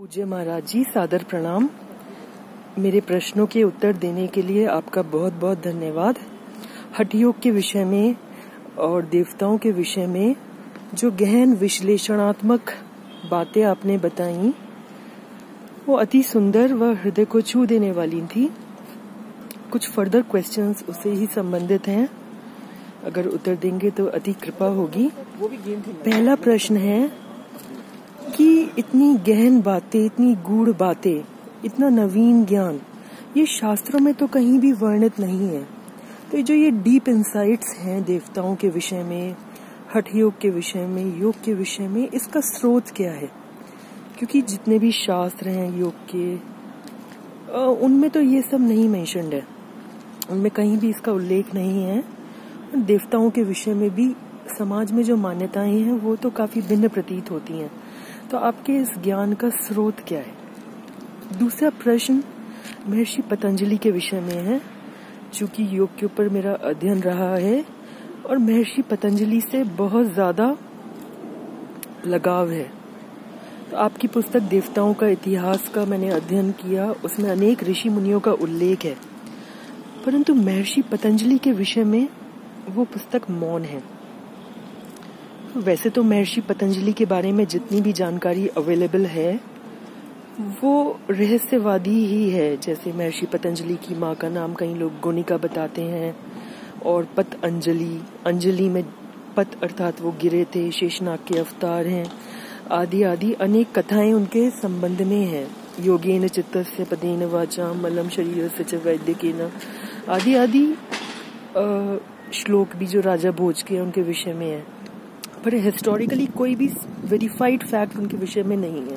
पूज्य महाराज जी सादर प्रणाम मेरे प्रश्नों के उत्तर देने के लिए आपका बहुत बहुत धन्यवाद योग के विषय में और देवताओं के विषय में जो गहन विश्लेषणात्मक बातें आपने बताई वो अति सुंदर व हृदय को छू देने वाली थी कुछ फर्दर क्वेश्चंस उसे ही संबंधित हैं अगर उत्तर देंगे तो अति कृपा होगी पहला प्रश्न है कि इतनी गहन बातें इतनी गूढ़ बातें इतना नवीन ज्ञान ये शास्त्रों में तो कहीं भी वर्णित नहीं है तो जो ये डीप इंसाइट्स हैं देवताओं के विषय में हठ योग के विषय में योग के विषय में इसका स्रोत क्या है क्योंकि जितने भी शास्त्र हैं योग के उनमें तो ये सब नहीं मैंशनड है उनमें कहीं भी इसका उल्लेख नहीं है देवताओं के विषय में भी समाज में जो मान्यताएं हैं वो तो काफी भिन्न प्रतीत होती हैं तो आपके इस ज्ञान का स्रोत क्या है दूसरा प्रश्न महर्षि पतंजलि के विषय में है चूंकि योग के ऊपर मेरा अध्ययन रहा है और महर्षि पतंजलि से बहुत ज्यादा लगाव है तो आपकी पुस्तक देवताओं का इतिहास का मैंने अध्ययन किया उसमें अनेक ऋषि मुनियों का उल्लेख है परंतु महर्षि पतंजलि के विषय में वो पुस्तक मौन है वैसे तो महर्षि पतंजलि के बारे में जितनी भी जानकारी अवेलेबल है वो रहस्यवादी ही है जैसे महर्षि पतंजलि की माँ का नाम कई लोग गुणिका बताते हैं और पत अंजलि अंजलि में पत अर्थात वो गिरे थे शेषनाग के अवतार हैं आदि आदि अनेक कथाएं उनके संबंध में हैं योगेन चित्त से पदेन वाचा मलम शरीर से च न आदि आदि श्लोक भी जो राजा भोज के उनके विषय में है पर हिस्टोरिकली कोई भी वेरीफाइड फैक्ट उनके विषय में नहीं है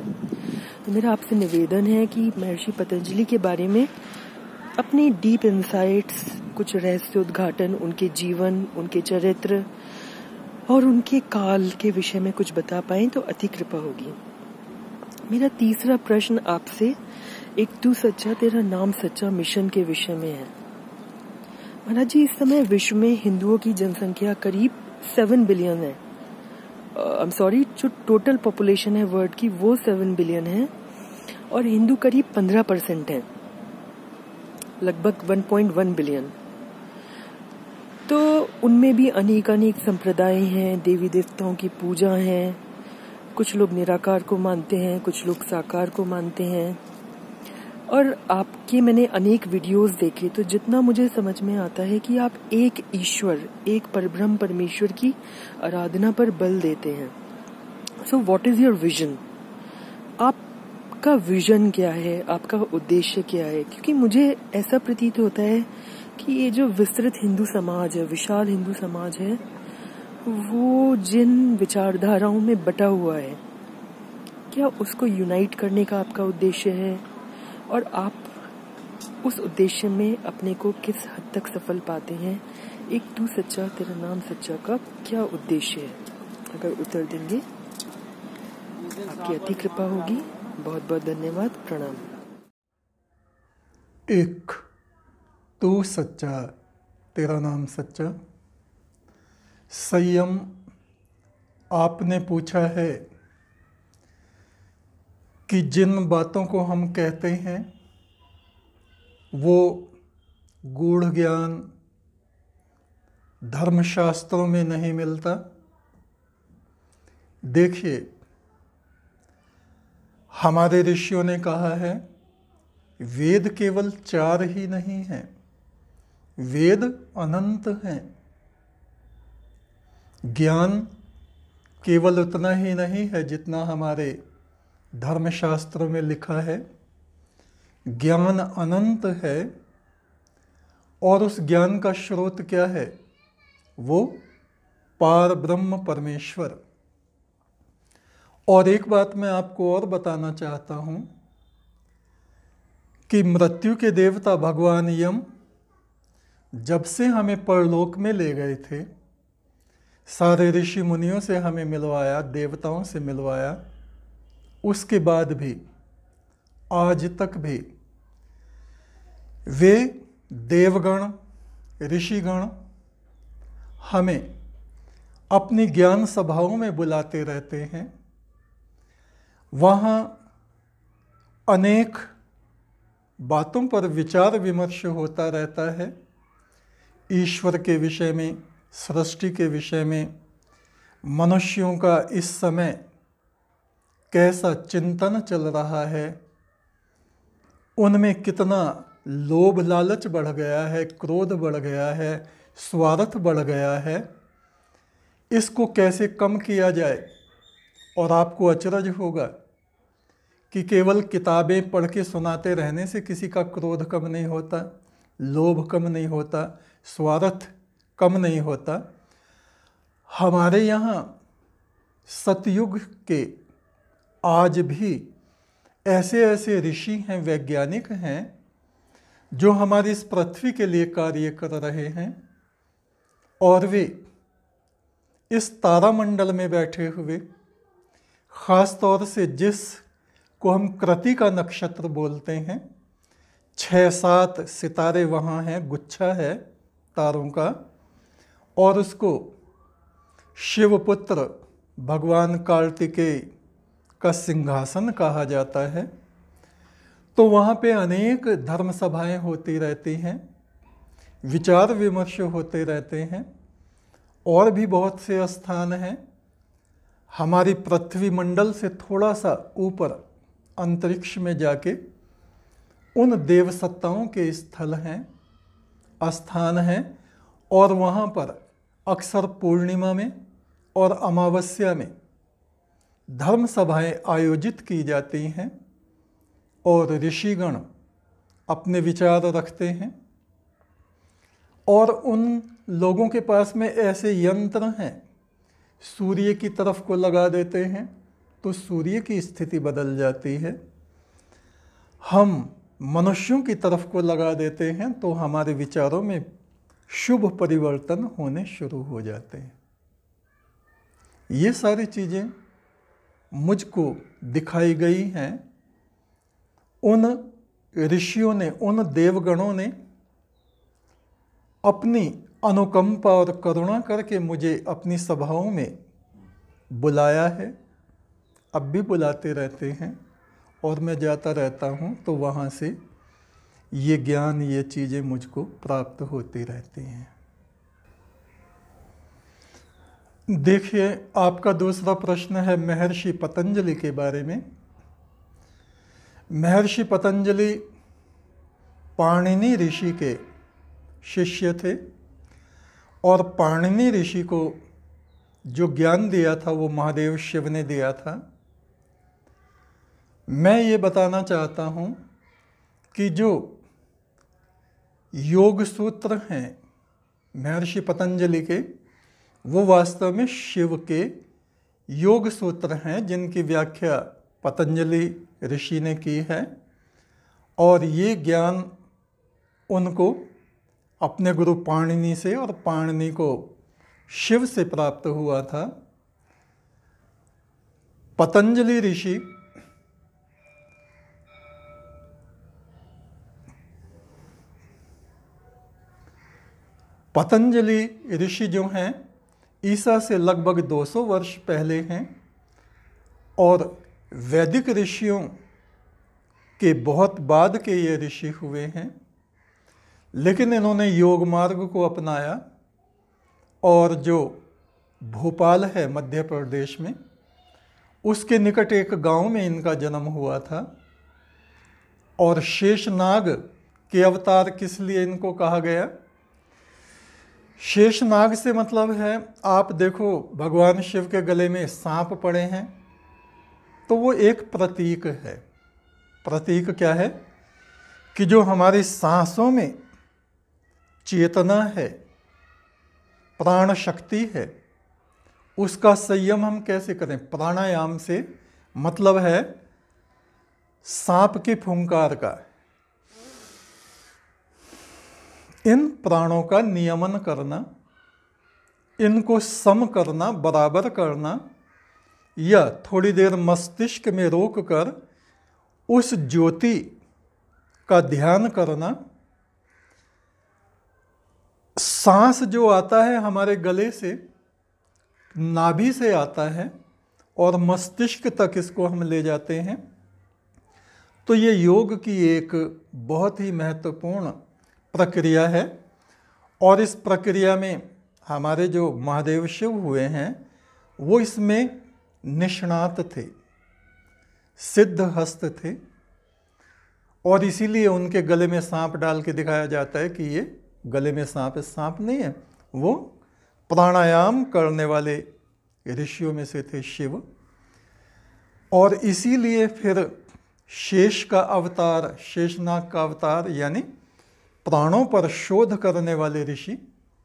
तो मेरा आपसे निवेदन है कि महर्षि पतंजलि के बारे में अपनी डीप इंसाइट्स कुछ रहस्य उद्घाटन उनके जीवन उनके चरित्र और उनके काल के विषय में कुछ बता पाए तो अति कृपा होगी मेरा तीसरा प्रश्न आपसे एक तू सच्चा तेरा नाम सच्चा मिशन के विषय में है महाराज जी इस समय विश्व में हिंदुओं की जनसंख्या करीब सेवन बिलियन है आई एम सॉरी जो टोटल पॉपुलेशन है वर्ल्ड की वो सेवन बिलियन है और हिंदू करीब पंद्रह परसेंट है लगभग वन पॉइंट वन बिलियन तो उनमें भी अनेक अनेक संप्रदाय हैं देवी देवताओं की पूजा है कुछ लोग निराकार को मानते हैं कुछ लोग साकार को मानते हैं और आपके मैंने अनेक वीडियोस देखे तो जितना मुझे समझ में आता है कि आप एक ईश्वर एक परब्रह्म परमेश्वर की आराधना पर बल देते हैं so what is your vision आपका विजन क्या है आपका उद्देश्य क्या है क्योंकि मुझे ऐसा प्रतीत होता है कि ये जो विस्तृत हिंदू समाज है विशाल हिंदू समाज है वो जिन विचारधाराओं में बटा हुआ है क्या उसको यूनाइट करने का आपका उद्देश्य है और आप उस उद्देश्य में अपने को किस हद तक सफल पाते हैं एक तू सच्चा तेरा नाम सच्चा का क्या उद्देश्य है अगर उत्तर देंगे आपकी अति कृपा होगी बहुत बहुत धन्यवाद प्रणाम एक तू सच्चा तेरा नाम सच्चा संयम आपने पूछा है कि जिन बातों को हम कहते हैं वो गूढ़ ज्ञान धर्मशास्त्रों में नहीं मिलता देखिए हमारे ऋषियों ने कहा है वेद केवल चार ही नहीं हैं वेद अनंत हैं ज्ञान केवल उतना ही नहीं है जितना हमारे धर्मशास्त्र में लिखा है ज्ञान अनंत है और उस ज्ञान का स्रोत क्या है वो पार ब्रह्म परमेश्वर और एक बात मैं आपको और बताना चाहता हूँ कि मृत्यु के देवता भगवान यम जब से हमें परलोक में ले गए थे सारे ऋषि मुनियों से हमें मिलवाया देवताओं से मिलवाया उसके बाद भी आज तक भी वे देवगण ऋषिगण हमें अपनी ज्ञान सभाओं में बुलाते रहते हैं वहाँ अनेक बातों पर विचार विमर्श होता रहता है ईश्वर के विषय में सृष्टि के विषय में मनुष्यों का इस समय कैसा चिंतन चल रहा है उनमें कितना लोभ लालच बढ़ गया है क्रोध बढ़ गया है स्वार्थ बढ़ गया है इसको कैसे कम किया जाए और आपको अचरज होगा कि केवल किताबें पढ़ के सुनाते रहने से किसी का क्रोध कम नहीं होता लोभ कम नहीं होता स्वार्थ कम नहीं होता हमारे यहाँ सतयुग के आज भी ऐसे ऐसे ऋषि हैं वैज्ञानिक हैं जो हमारी इस पृथ्वी के लिए कार्य कर रहे हैं और वे इस तारामंडल में बैठे हुए ख़ास तौर से जिस को हम कृति का नक्षत्र बोलते हैं छः सात सितारे वहाँ हैं गुच्छा है तारों का और उसको शिवपुत्र भगवान कार्तिकेय का सिंहासन कहा जाता है तो वहाँ पे अनेक धर्म सभाएँ होती रहती हैं विचार विमर्श होते रहते हैं और भी बहुत से स्थान हैं हमारी पृथ्वी मंडल से थोड़ा सा ऊपर अंतरिक्ष में जाके उन देवसत्ताओं के स्थल हैं स्थान हैं और वहाँ पर अक्सर पूर्णिमा में और अमावस्या में धर्म सभाएं आयोजित की जाती हैं और ऋषिगण अपने विचार रखते हैं और उन लोगों के पास में ऐसे यंत्र हैं सूर्य की तरफ को लगा देते हैं तो सूर्य की स्थिति बदल जाती है हम मनुष्यों की तरफ को लगा देते हैं तो हमारे विचारों में शुभ परिवर्तन होने शुरू हो जाते हैं ये सारी चीज़ें मुझको दिखाई गई हैं उन ऋषियों ने उन देवगणों ने अपनी अनुकंपा और करुणा करके मुझे अपनी सभाओं में बुलाया है अब भी बुलाते रहते हैं और मैं जाता रहता हूँ तो वहाँ से ये ज्ञान ये चीज़ें मुझको प्राप्त होती रहती हैं देखिए आपका दूसरा प्रश्न है महर्षि पतंजलि के बारे में महर्षि पतंजलि पाणिनि ऋषि के शिष्य थे और पाणिनि ऋषि को जो ज्ञान दिया था वो महादेव शिव ने दिया था मैं ये बताना चाहता हूँ कि जो योग सूत्र हैं महर्षि पतंजलि के वो वास्तव में शिव के योग सूत्र हैं जिनकी व्याख्या पतंजलि ऋषि ने की है और ये ज्ञान उनको अपने गुरु पाणिनि से और पाणिनि को शिव से प्राप्त हुआ था पतंजलि ऋषि पतंजलि ऋषि जो हैं ईसा से लगभग 200 वर्ष पहले हैं और वैदिक ऋषियों के बहुत बाद के ये ऋषि हुए हैं लेकिन इन्होंने योग मार्ग को अपनाया और जो भोपाल है मध्य प्रदेश में उसके निकट एक गांव में इनका जन्म हुआ था और शेषनाग के अवतार किस लिए इनको कहा गया शेष नाग से मतलब है आप देखो भगवान शिव के गले में सांप पड़े हैं तो वो एक प्रतीक है प्रतीक क्या है कि जो हमारी सांसों में चेतना है प्राण शक्ति है उसका संयम हम कैसे करें प्राणायाम से मतलब है सांप की फुंकार का इन प्राणों का नियमन करना इनको सम करना बराबर करना या थोड़ी देर मस्तिष्क में रोक कर उस ज्योति का ध्यान करना सांस जो आता है हमारे गले से नाभि से आता है और मस्तिष्क तक इसको हम ले जाते हैं तो ये योग की एक बहुत ही महत्वपूर्ण प्रक्रिया है और इस प्रक्रिया में हमारे जो महादेव शिव हुए हैं वो इसमें निष्णात थे सिद्ध हस्त थे और इसीलिए उनके गले में सांप डाल के दिखाया जाता है कि ये गले में सांप सांप नहीं है वो प्राणायाम करने वाले ऋषियों में से थे शिव और इसीलिए फिर शेष का अवतार शेषनाग का अवतार यानी प्राणों पर शोध करने वाले ऋषि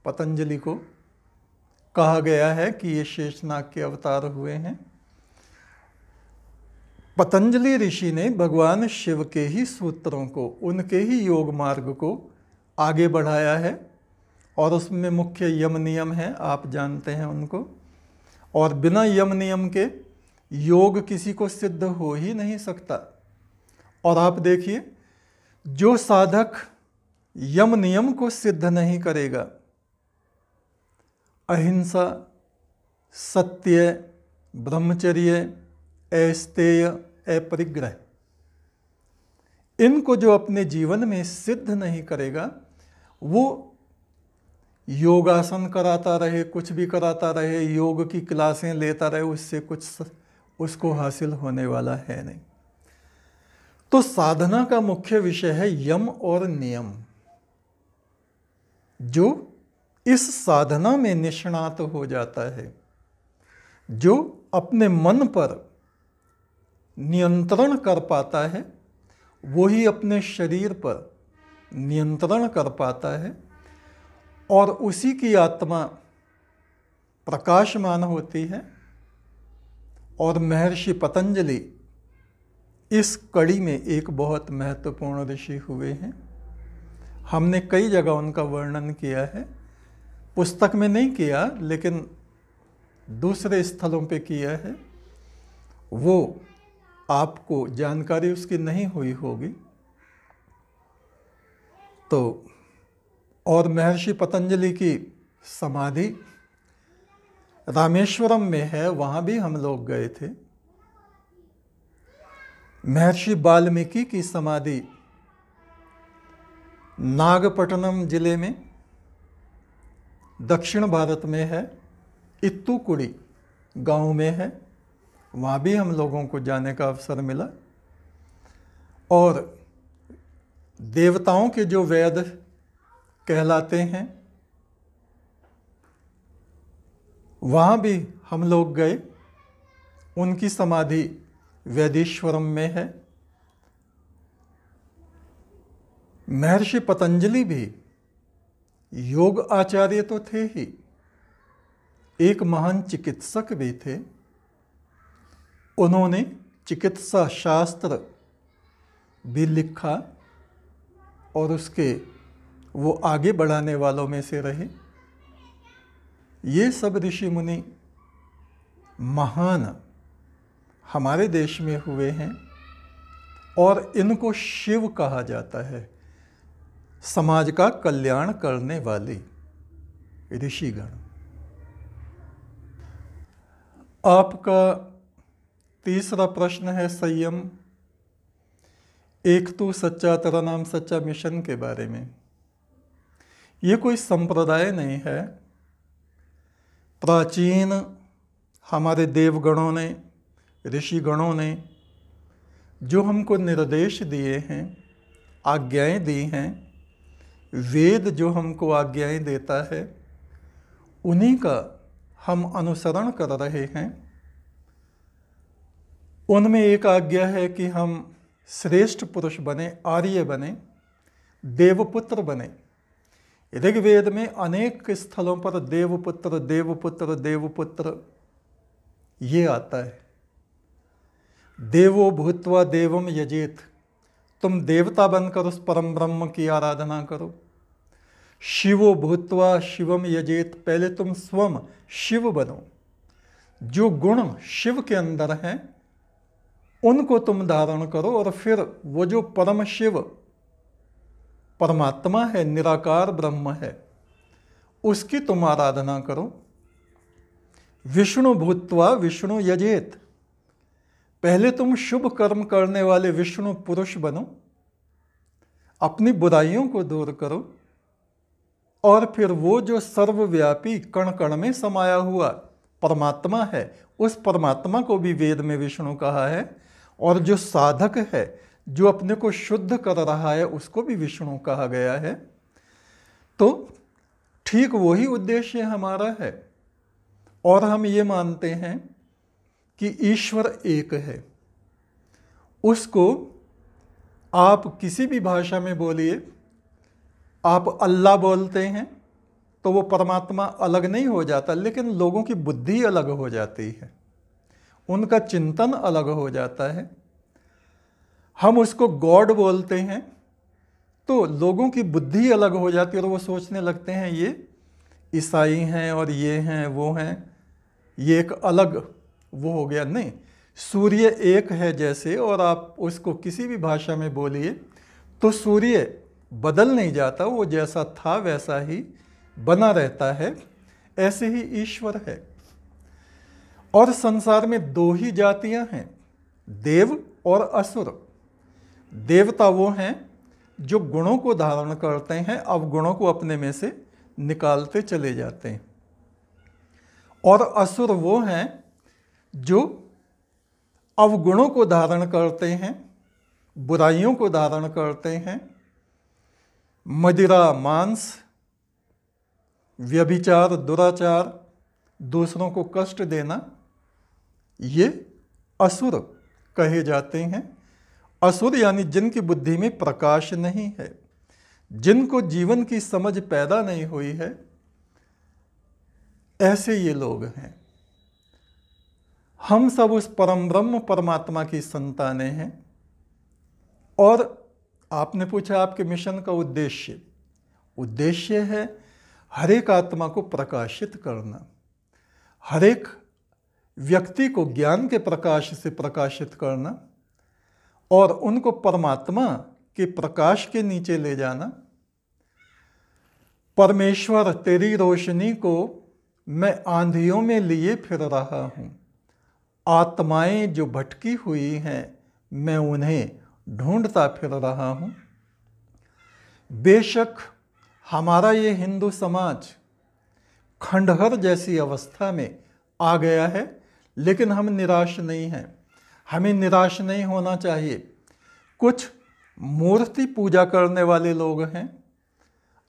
पतंजलि को कहा गया है कि ये शेषनाग के अवतार हुए हैं पतंजलि ऋषि ने भगवान शिव के ही सूत्रों को उनके ही योग मार्ग को आगे बढ़ाया है और उसमें मुख्य यम नियम है आप जानते हैं उनको और बिना यम नियम के योग किसी को सिद्ध हो ही नहीं सकता और आप देखिए जो साधक यम नियम को सिद्ध नहीं करेगा अहिंसा सत्य ब्रह्मचर्य ऐस्तेय अपरिग्रह इनको जो अपने जीवन में सिद्ध नहीं करेगा वो योगासन कराता रहे कुछ भी कराता रहे योग की क्लासें लेता रहे उससे कुछ उसको हासिल होने वाला है नहीं तो साधना का मुख्य विषय है यम और नियम जो इस साधना में निष्णात हो जाता है जो अपने मन पर नियंत्रण कर पाता है वही अपने शरीर पर नियंत्रण कर पाता है और उसी की आत्मा प्रकाशमान होती है और महर्षि पतंजलि इस कड़ी में एक बहुत महत्वपूर्ण ऋषि हुए हैं हमने कई जगह उनका वर्णन किया है पुस्तक में नहीं किया लेकिन दूसरे स्थलों पे किया है वो आपको जानकारी उसकी नहीं हुई होगी तो और महर्षि पतंजलि की समाधि रामेश्वरम में है वहाँ भी हम लोग गए थे महर्षि वाल्मीकि की समाधि नागपट्टनम जिले में दक्षिण भारत में है इत्तुकुड़ी गांव में है वहाँ भी हम लोगों को जाने का अवसर मिला और देवताओं के जो वेद कहलाते हैं वहाँ भी हम लोग गए उनकी समाधि वैदेश्वरम में है महर्षि पतंजलि भी योग आचार्य तो थे ही एक महान चिकित्सक भी थे उन्होंने चिकित्सा शास्त्र भी लिखा और उसके वो आगे बढ़ाने वालों में से रहे ये सब ऋषि मुनि महान हमारे देश में हुए हैं और इनको शिव कहा जाता है समाज का कल्याण करने वाले ऋषिगण आपका तीसरा प्रश्न है संयम एक तो सच्चा तेरा नाम सच्चा मिशन के बारे में ये कोई संप्रदाय नहीं है प्राचीन हमारे देवगणों ने ऋषिगणों ने जो हमको निर्देश दिए हैं आज्ञाएं दी हैं वेद जो हमको आज्ञाएं देता है उन्हीं का हम अनुसरण कर रहे हैं उनमें एक आज्ञा है कि हम श्रेष्ठ पुरुष बने आर्य बने देवपुत्र बने ऋग्वेद में अनेक स्थलों पर देवपुत्र देवपुत्र देवपुत्र ये आता है देवो भूतवा देवम यजेत तुम देवता बनकर उस परम ब्रह्म की आराधना करो शिवो भूतवा शिवम यजेत पहले तुम स्वम शिव बनो जो गुण शिव के अंदर हैं उनको तुम धारण करो और फिर वो जो परम शिव परमात्मा है निराकार ब्रह्म है उसकी तुम आराधना करो विष्णु भूतवा विष्णु यजेत पहले तुम शुभ कर्म करने वाले विष्णु पुरुष बनो अपनी बुराइयों को दूर करो और फिर वो जो सर्वव्यापी कण कण में समाया हुआ परमात्मा है उस परमात्मा को भी वेद में विष्णु कहा है और जो साधक है जो अपने को शुद्ध कर रहा है उसको भी विष्णु कहा गया है तो ठीक वही उद्देश्य हमारा है और हम ये मानते हैं कि ईश्वर एक है उसको आप किसी भी भाषा में बोलिए आप अल्लाह बोलते हैं तो वो परमात्मा अलग नहीं हो जाता लेकिन लोगों की बुद्धि अलग हो जाती है उनका चिंतन अलग हो जाता है हम उसको गॉड बोलते हैं तो लोगों की बुद्धि अलग हो जाती है और वो सोचने लगते हैं ये ईसाई हैं और ये हैं वो हैं ये एक अलग वो हो गया नहीं सूर्य एक है जैसे और आप उसको किसी भी भाषा में बोलिए तो सूर्य बदल नहीं जाता वो जैसा था वैसा ही बना रहता है ऐसे ही ईश्वर है और संसार में दो ही जातियां हैं देव और असुर देवता वो हैं जो गुणों को धारण करते हैं अब गुणों को अपने में से निकालते चले जाते हैं और असुर वो हैं जो अवगुणों को धारण करते हैं बुराइयों को धारण करते हैं मदिरा मांस व्यभिचार दुराचार दूसरों को कष्ट देना ये असुर कहे जाते हैं असुर यानी जिनकी बुद्धि में प्रकाश नहीं है जिनको जीवन की समझ पैदा नहीं हुई है ऐसे ये लोग हैं हम सब उस परम ब्रह्म परमात्मा की संतानें हैं और आपने पूछा आपके मिशन का उद्देश्य उद्देश्य है हर एक आत्मा को प्रकाशित करना हर एक व्यक्ति को ज्ञान के प्रकाश से प्रकाशित करना और उनको परमात्मा के प्रकाश के नीचे ले जाना परमेश्वर तेरी रोशनी को मैं आंधियों में लिए फिर रहा हूँ आत्माएं जो भटकी हुई हैं मैं उन्हें ढूंढता फिर रहा हूँ बेशक हमारा ये हिंदू समाज खंडहर जैसी अवस्था में आ गया है लेकिन हम निराश नहीं हैं हमें निराश नहीं होना चाहिए कुछ मूर्ति पूजा करने वाले लोग हैं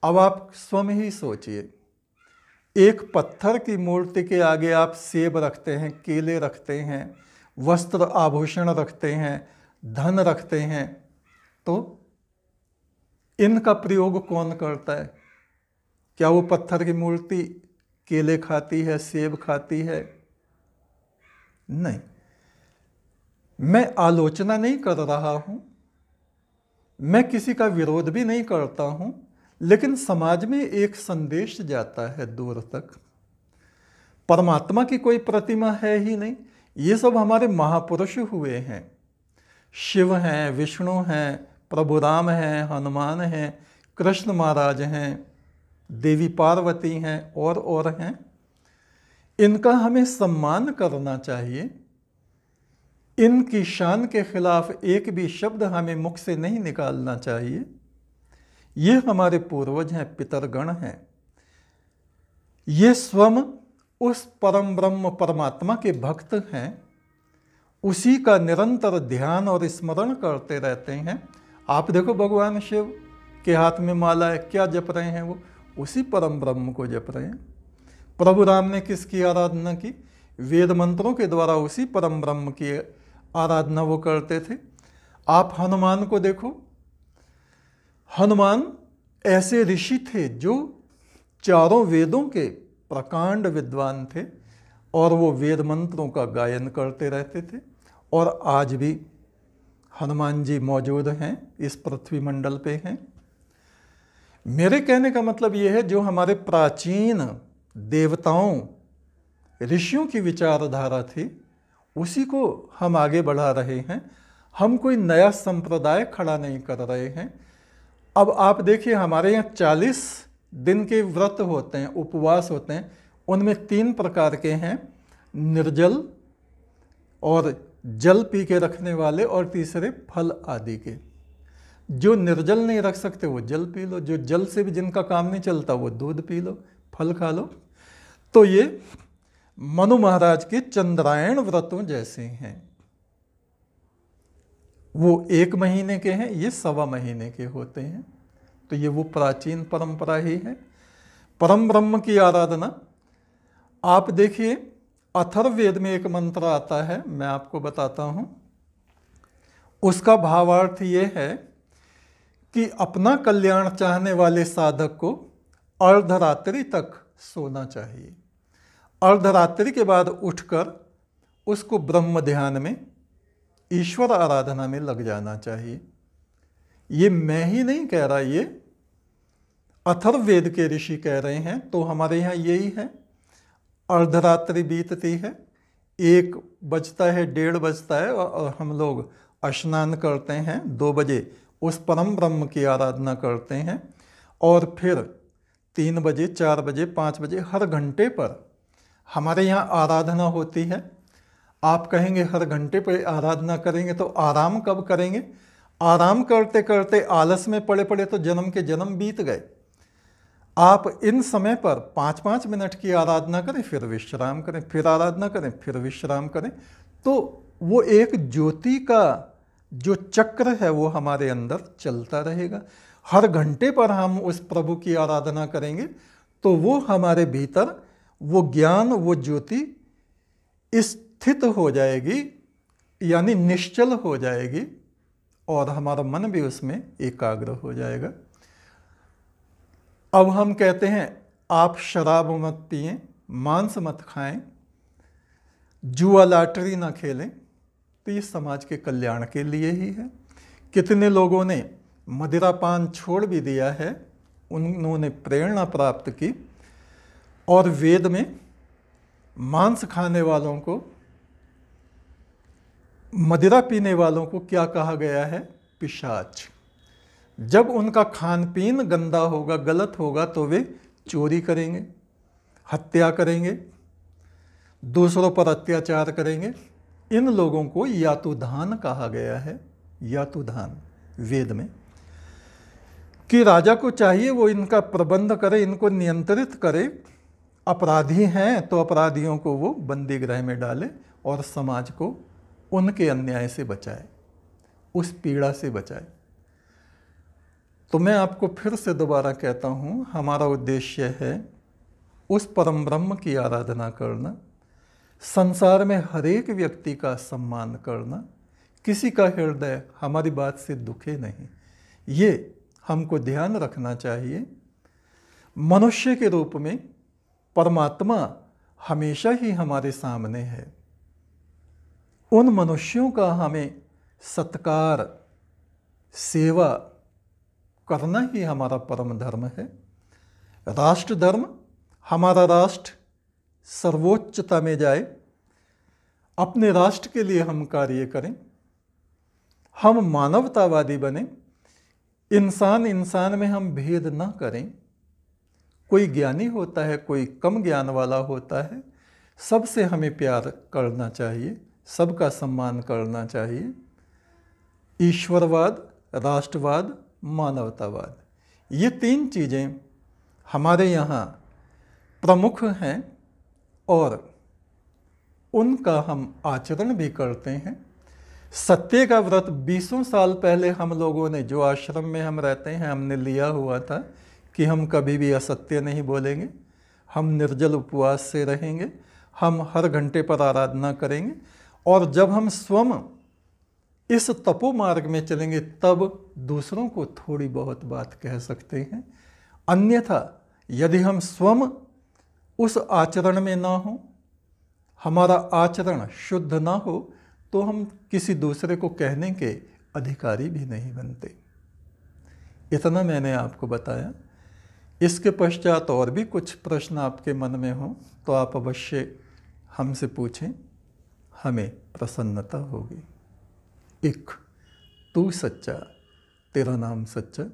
अब आप स्वयं ही सोचिए एक पत्थर की मूर्ति के आगे आप सेब रखते हैं केले रखते हैं वस्त्र आभूषण रखते हैं धन रखते हैं तो इनका प्रयोग कौन करता है क्या वो पत्थर की मूर्ति केले खाती है सेब खाती है नहीं मैं आलोचना नहीं कर रहा हूँ मैं किसी का विरोध भी नहीं करता हूँ लेकिन समाज में एक संदेश जाता है दूर तक परमात्मा की कोई प्रतिमा है ही नहीं ये सब हमारे महापुरुष हुए हैं शिव हैं विष्णु हैं प्रभु राम हैं हनुमान हैं कृष्ण महाराज हैं देवी पार्वती हैं और और हैं इनका हमें सम्मान करना चाहिए इनकी शान के खिलाफ एक भी शब्द हमें मुख से नहीं निकालना चाहिए ये हमारे पूर्वज हैं पितरगण हैं ये स्वम उस परम ब्रह्म परमात्मा के भक्त हैं उसी का निरंतर ध्यान और स्मरण करते रहते हैं आप देखो भगवान शिव के हाथ में माला है क्या जप रहे हैं वो उसी परम ब्रह्म को जप रहे हैं प्रभु राम ने किसकी आराधना की वेद मंत्रों के द्वारा उसी परम ब्रह्म की आराधना वो करते थे आप हनुमान को देखो हनुमान ऐसे ऋषि थे जो चारों वेदों के प्रकांड विद्वान थे और वो वेद मंत्रों का गायन करते रहते थे और आज भी हनुमान जी मौजूद हैं इस पृथ्वी मंडल पे हैं मेरे कहने का मतलब ये है जो हमारे प्राचीन देवताओं ऋषियों की विचारधारा थी उसी को हम आगे बढ़ा रहे हैं हम कोई नया संप्रदाय खड़ा नहीं कर रहे हैं अब आप देखिए हमारे यहाँ चालीस दिन के व्रत होते हैं उपवास होते हैं उनमें तीन प्रकार के हैं निर्जल और जल पी के रखने वाले और तीसरे फल आदि के जो निर्जल नहीं रख सकते वो जल पी लो जो जल से भी जिनका काम नहीं चलता वो दूध पी लो फल खा लो तो ये मनु महाराज के चंद्रायण व्रतों जैसे हैं वो एक महीने के हैं ये सवा महीने के होते हैं तो ये वो प्राचीन परंपरा ही है परम ब्रह्म की आराधना आप देखिए अथर्वेद में एक मंत्र आता है मैं आपको बताता हूँ उसका भावार्थ ये है कि अपना कल्याण चाहने वाले साधक को अर्धरात्रि तक सोना चाहिए अर्धरात्रि के बाद उठकर उसको ब्रह्म ध्यान में ईश्वर आराधना में लग जाना चाहिए ये मैं ही नहीं कह रहा ये अथर्वेद के ऋषि कह रहे हैं तो हमारे यहाँ यही है अर्धरात्रि बीतती है एक बजता है डेढ़ बजता है और हम लोग स्नान करते हैं दो बजे उस परम ब्रह्म की आराधना करते हैं और फिर तीन बजे चार बजे पाँच बजे हर घंटे पर हमारे यहाँ आराधना होती है आप कहेंगे हर घंटे पर आराधना करेंगे तो आराम कब करेंगे आराम करते करते आलस में पड़े पड़े तो जन्म के जन्म बीत गए आप इन समय पर पाँच पाँच मिनट की आराधना करें फिर विश्राम करें फिर आराधना करें फिर विश्राम करें तो वो एक ज्योति का जो चक्र है वो हमारे अंदर चलता रहेगा हर घंटे पर हम उस प्रभु की आराधना करेंगे तो वो हमारे भीतर वो ज्ञान वो ज्योति इस स्थित हो जाएगी यानी निश्चल हो जाएगी और हमारा मन भी उसमें एकाग्र हो जाएगा अब हम कहते हैं आप शराब मत पिए मांस मत खाएं जुआ लाटरी ना खेलें तो ये समाज के कल्याण के लिए ही है कितने लोगों ने मदिरापान छोड़ भी दिया है उन्होंने प्रेरणा प्राप्त की और वेद में मांस खाने वालों को मदिरा पीने वालों को क्या कहा गया है पिशाच जब उनका खान पीन गंदा होगा गलत होगा तो वे चोरी करेंगे हत्या करेंगे दूसरों पर अत्याचार करेंगे इन लोगों को यातुधान कहा गया है यातुधान वेद में कि राजा को चाहिए वो इनका प्रबंध करे इनको नियंत्रित करे अपराधी हैं तो अपराधियों को वो बंदी गृह में डाले और समाज को उनके अन्याय से बचाए उस पीड़ा से बचाए तो मैं आपको फिर से दोबारा कहता हूँ हमारा उद्देश्य है उस परम ब्रह्म की आराधना करना संसार में हरेक व्यक्ति का सम्मान करना किसी का हृदय हमारी बात से दुखे नहीं ये हमको ध्यान रखना चाहिए मनुष्य के रूप में परमात्मा हमेशा ही हमारे सामने है उन मनुष्यों का हमें सत्कार सेवा करना ही हमारा परम धर्म है राष्ट्र धर्म हमारा राष्ट्र सर्वोच्चता में जाए अपने राष्ट्र के लिए हम कार्य करें हम मानवतावादी बने इंसान इंसान में हम भेद ना करें कोई ज्ञानी होता है कोई कम ज्ञान वाला होता है सबसे हमें प्यार करना चाहिए सबका सम्मान करना चाहिए ईश्वरवाद राष्ट्रवाद मानवतावाद ये तीन चीज़ें हमारे यहाँ प्रमुख हैं और उनका हम आचरण भी करते हैं सत्य का व्रत बीसों साल पहले हम लोगों ने जो आश्रम में हम रहते हैं हमने लिया हुआ था कि हम कभी भी असत्य नहीं बोलेंगे हम निर्जल उपवास से रहेंगे हम हर घंटे पर आराधना करेंगे और जब हम स्वम इस तपो मार्ग में चलेंगे तब दूसरों को थोड़ी बहुत बात कह सकते हैं अन्यथा यदि हम स्वम उस आचरण में ना हो हमारा आचरण शुद्ध ना हो तो हम किसी दूसरे को कहने के अधिकारी भी नहीं बनते इतना मैंने आपको बताया इसके पश्चात और भी कुछ प्रश्न आपके मन में हों तो आप अवश्य हमसे पूछें हमें प्रसन्नता होगी एक तू सच्चा तेरा नाम सच्चा